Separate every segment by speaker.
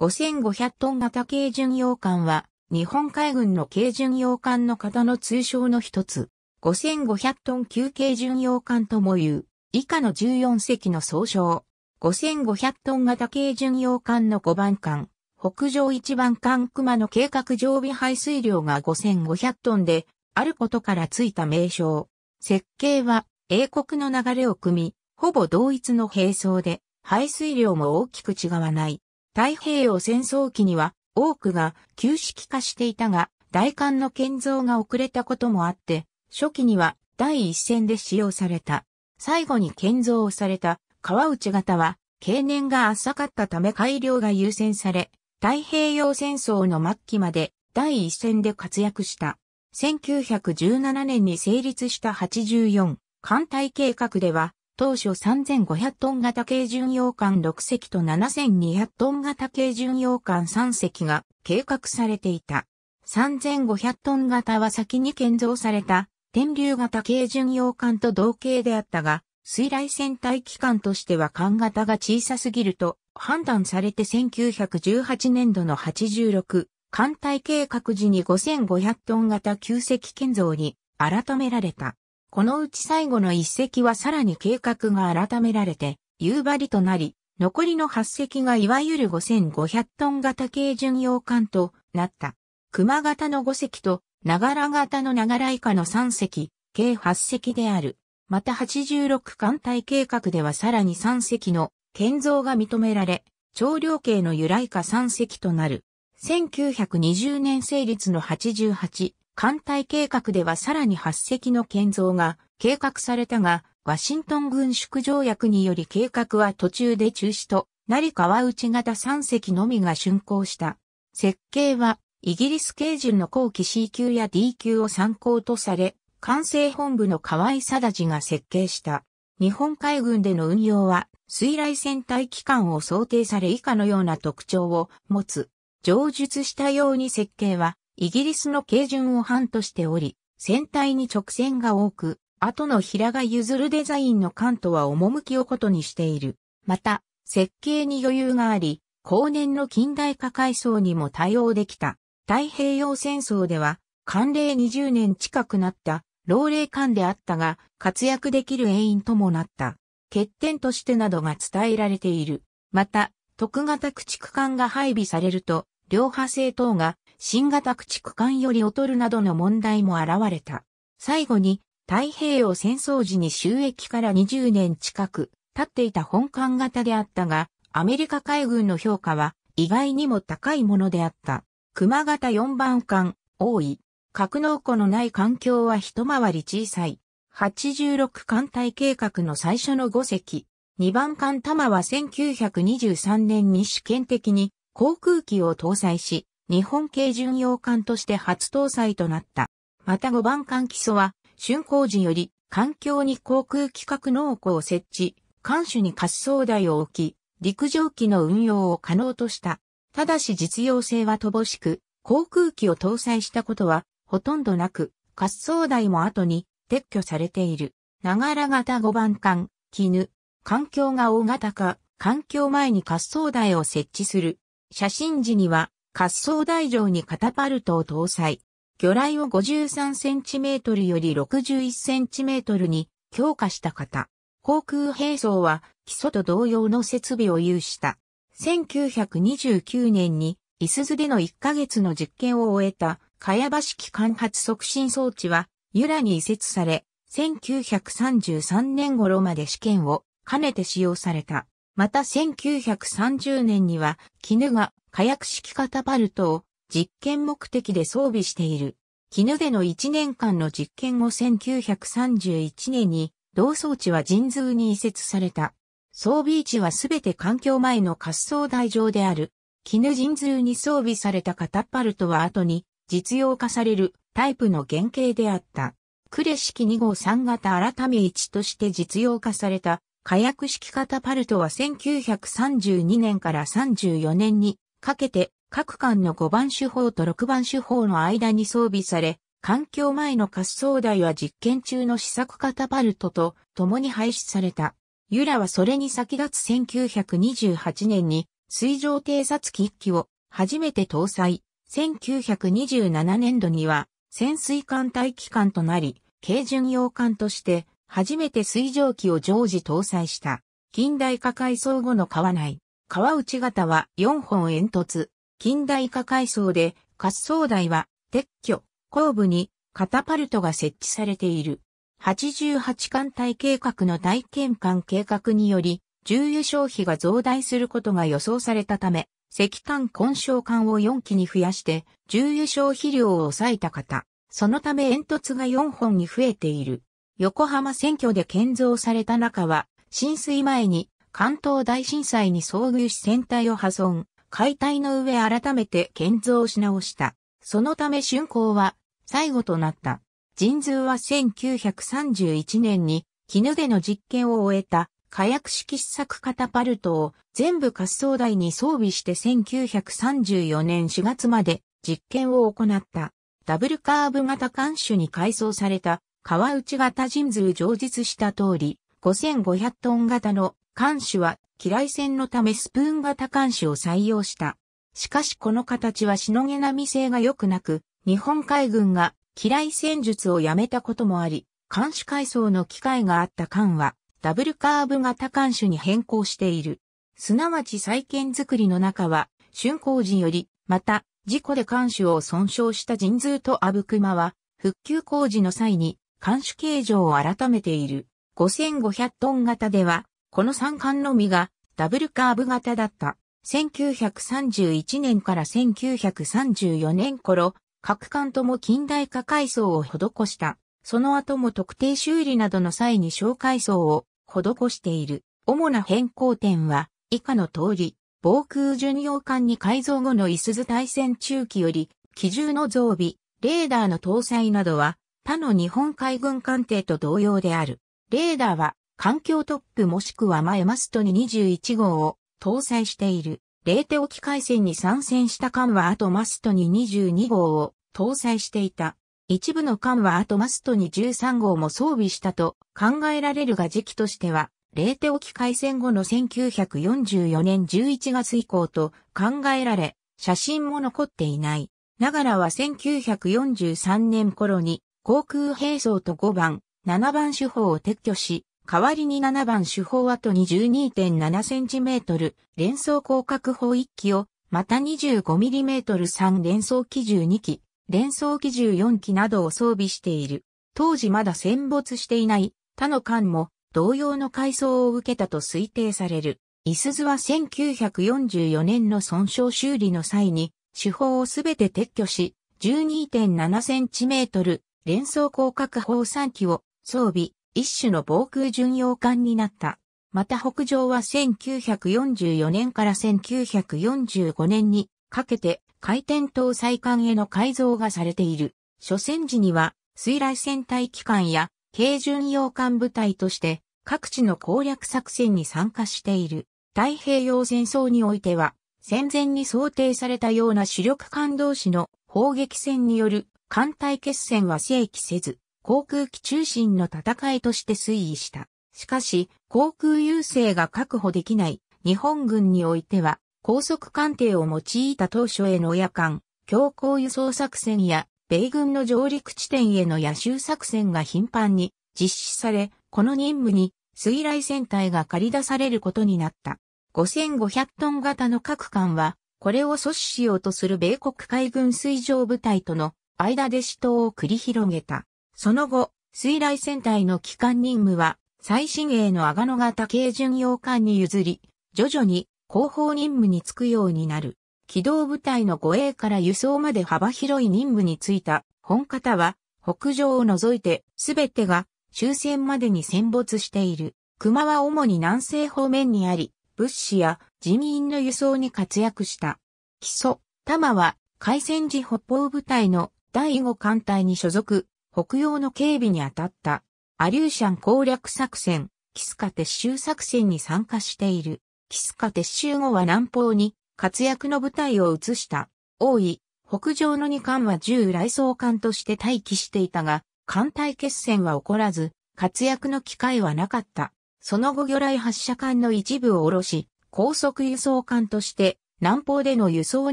Speaker 1: 5500トン型軽巡洋艦は、日本海軍の軽巡洋艦の型の通称の一つ、5500トン級軽巡洋艦ともいう、以下の14隻の総称、5500トン型軽巡洋艦の5番艦、北上1番艦熊の計画常備排水量が5500トンで、あることからついた名称。設計は、英国の流れを組み、ほぼ同一の並走で、排水量も大きく違わない。太平洋戦争期には多くが旧式化していたが、大艦の建造が遅れたこともあって、初期には第一線で使用された。最後に建造をされた川内型は、経年が浅かったため改良が優先され、太平洋戦争の末期まで第一線で活躍した。1917年に成立した84艦隊計画では、当初3500トン型軽巡洋艦6隻と7200トン型軽巡洋艦3隻が計画されていた。3500トン型は先に建造された天竜型軽巡洋艦と同型であったが、水雷戦隊機関としては艦型が小さすぎると判断されて1918年度の86艦隊計画時に5500トン型旧隻建造に改められた。このうち最後の一隻はさらに計画が改められて、夕張となり、残りの8隻がいわゆる5500トン型軽巡洋艦となった。熊型の5隻と、長良型の長良以下の3隻、計8隻である。また86艦隊計画ではさらに3隻の建造が認められ、長量計の由来か3隻となる。1920年成立の88艦隊計画ではさらに8隻の建造が計画されたが、ワシントン軍縮条約により計画は途中で中止と、成川内型3隻のみが竣工した。設計は、イギリス系順の後期 C 級や D 級を参考とされ、管制本部の河合貞治が設計した。日本海軍での運用は、水雷戦隊機関を想定され以下のような特徴を持つ。上述したように設計は、イギリスの軽順を範としており、船体に直線が多く、後の平が譲るデザインの艦とは趣をことにしている。また、設計に余裕があり、後年の近代化階層にも対応できた。太平洋戦争では、寒冷20年近くなった老齢艦であったが、活躍できる原員ともなった。欠点としてなどが伝えられている。また、徳型駆逐艦が配備されると、両派生等が新型駆逐艦より劣るなどの問題も現れた。最後に、太平洋戦争時に収益から20年近く経っていた本艦型であったが、アメリカ海軍の評価は意外にも高いものであった。熊型4番艦、多い。格納庫のない環境は一回り小さい。86艦隊計画の最初の5隻。2番艦玉は1923年に試験的に航空機を搭載し、日本系巡洋艦として初搭載となった。また5番艦基礎は、竣工時より環境に航空規格農庫を設置、艦首に滑走台を置き、陸上機の運用を可能とした。ただし実用性は乏しく、航空機を搭載したことはほとんどなく、滑走台も後に撤去されている。ながら型5番艦、絹、環境が大型化、環境前に滑走台を設置する。写真時には滑走台上にカタパルトを搭載。魚雷を 53cm より 61cm に強化した型。航空兵装は基礎と同様の設備を有した。1929年に、イスズでの1ヶ月の実験を終えた、かやば式開発促進装置は、ユラに移設され、1933年頃まで試験を兼ねて使用された。また1930年には、絹が火薬式カタパルトを実験目的で装備している。絹での1年間の実験後1931年に同装置は神通に移設された。装備位置はすべて環境前の滑走台上である。絹神通に装備されたカタパルトは後に実用化されるタイプの原型であった。クレ式2号3型改め1として実用化された火薬式カタパルトは1932年から34年にかけて各艦の5番手法と6番手法の間に装備され、環境前の滑走台は実験中の試作カタパルトと共に廃止された。ユラはそれに先立つ1928年に水上偵察機1機を初めて搭載。1927年度には潜水艦大機関となり、軽巡洋艦として初めて水上機を常時搭載した。近代化改装後の川内、川内型は4本煙突、近代化階層で、滑走台は撤去、後部にカタパルトが設置されている。88艦隊計画の大転艦計画により、重油消費が増大することが予想されたため、石炭混焼艦を4機に増やして、重油消費量を抑えた方。そのため煙突が4本に増えている。横浜選挙で建造された中は、浸水前に関東大震災に遭遇し船体を破損、解体の上改めて建造し直した。そのため竣工は最後となった。神通は1931年に絹での実験を終えた火薬式試作カタパルトを全部滑走台に装備して1934年4月まで実験を行った。ダブルカーブ型艦首に改装された川内型神通上実した通り5500トン型の艦首は、機雷戦のためスプーン型艦首を採用した。しかしこの形はしのげなみ性が良くなく、日本海軍が機雷戦術をやめたこともあり、艦首改装の機会があった艦は、ダブルカーブ型艦首に変更している。すなわち再建作りの中は、竣工時より、また、事故で艦首を損傷した神通と阿武隈は、復旧工事の際に、艦首形状を改めている。5500トン型では、この三冠のみがダブルカーブ型だった。1931年から1934年頃、各艦とも近代化改装を施した。その後も特定修理などの際に小改装を施している。主な変更点は、以下の通り、防空巡洋艦に改造後のイスズ対戦中期より、機銃の増備、レーダーの搭載などは、他の日本海軍艦艇と同様である。レーダーは環境トップもしくは前マストに21号を搭載している。冷ーテ沖回線に参戦した艦は後マストに22号を搭載していた。一部の艦は後マストに13号も装備したと考えられるが時期としては、冷ーテ沖海戦後の1944年11月以降と考えられ、写真も残っていない。ながらは1943年頃に航空兵装と5番、7番手法を撤去し、代わりに7番手法後に 12.7cm 連装広角砲1機を、また 25mm3 連装機銃2機、連装機銃4機などを装備している。当時まだ戦没していない他の艦も同様の改装を受けたと推定される。イスズは1944年の損傷修理の際に、手法をすべて撤去し、12.7センチメートル連装広角砲3機を装備、一種の防空巡洋艦になった。また北上は1944年から1945年にかけて回転搭載艦への改造がされている。初戦時には水雷戦隊機関や軽巡洋艦部隊として各地の攻略作戦に参加している。太平洋戦争においては戦前に想定されたような主力艦同士の砲撃戦による艦隊決戦は正規せず、航空機中心の戦いとして推移した。しかし、航空優勢が確保できない日本軍においては、高速艦艇を用いた当初への夜間、強行輸送作戦や、米軍の上陸地点への野襲作戦が頻繁に実施され、この任務に水雷戦隊が借り出されることになった。5500トン型の各艦は、これを阻止しようとする米国海軍水上部隊との間で死闘を繰り広げた。その後、水雷戦隊の機関任務は、最新鋭の阿賀野型軽巡洋艦に譲り、徐々に後方任務に就くようになる。機動部隊の護衛から輸送まで幅広い任務に就いた本方は、北上を除いて全てが終戦までに戦没している。熊は主に南西方面にあり、物資や人員の輸送に活躍した。基礎、玉は海戦時北方部隊の第5艦隊に所属、北洋の警備に当たった、アリューシャン攻略作戦、キスカ撤収作戦に参加している。キスカ撤収後は南方に活躍の部隊を移した。王位、北上の二艦は従来総艦として待機していたが、艦隊決戦は起こらず、活躍の機会はなかった。その後魚雷発射艦の一部を下ろし、高速輸送艦として南方での輸送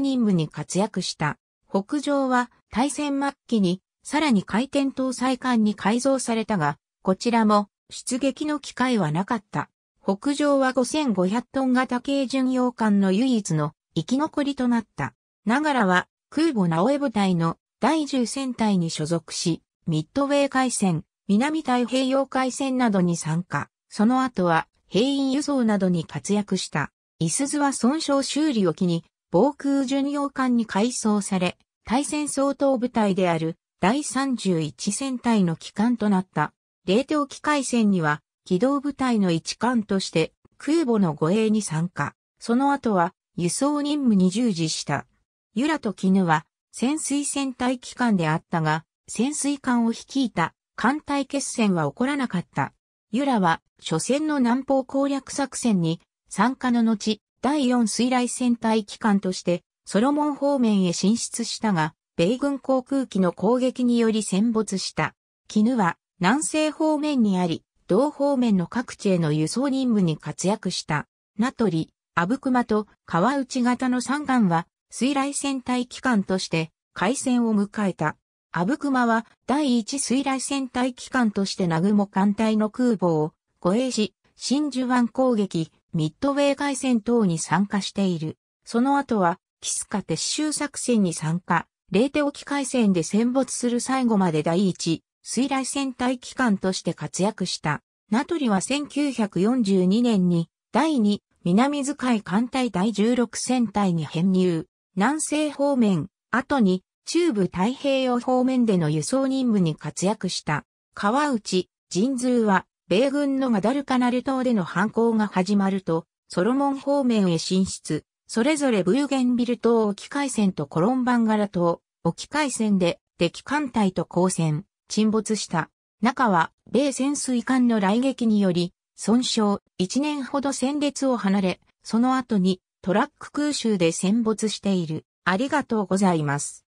Speaker 1: 任務に活躍した。北上は大戦末期にさらに回転搭載艦に改造されたが、こちらも出撃の機会はなかった。北上は5500トン型軽巡洋艦の唯一の生き残りとなった。ながらは空母直江部隊の第10戦隊に所属し、ミッドウェー海戦、南太平洋海戦などに参加。その後は兵員輸送などに活躍した。イスズは損傷修理を機に防空巡洋艦に改装され、対戦相当部隊である第31戦隊の機関となった。冷凍機械戦には、機動部隊の一艦として、空母の護衛に参加。その後は、輸送任務に従事した。ユラとキヌは、潜水戦隊機関であったが、潜水艦を率いた艦隊決戦は起こらなかった。ユラは、初戦の南方攻略作戦に参加の後、第4水雷戦隊機関として、ソロモン方面へ進出したが、米軍航空機の攻撃により戦没した。絹は南西方面にあり、同方面の各地への輸送任務に活躍した。名取、阿武隈と川内型の3艦は水雷戦隊機関として開戦を迎えた。阿武隈は第一水雷戦隊機関として南雲艦隊の空母を護衛し、真珠湾攻撃、ミッドウェー海戦等に参加している。その後は、キスカ撤収作戦に参加。レーテ沖海戦で戦没する最後まで第一、水雷戦隊機関として活躍した。名取は1942年に、第二、南遣い艦隊第16戦隊に編入。南西方面、後に、中部太平洋方面での輸送任務に活躍した。川内、神通は、米軍のガダルカナル島での反行が始まると、ソロモン方面へ進出。それぞれブーゲンビル島沖海戦とコロンバンガラ島沖海戦で敵艦隊と交戦、沈没した。中は米潜水艦の来撃により、損傷、1年ほど戦列を離れ、その後にトラック空襲で戦没している。ありがとうございます。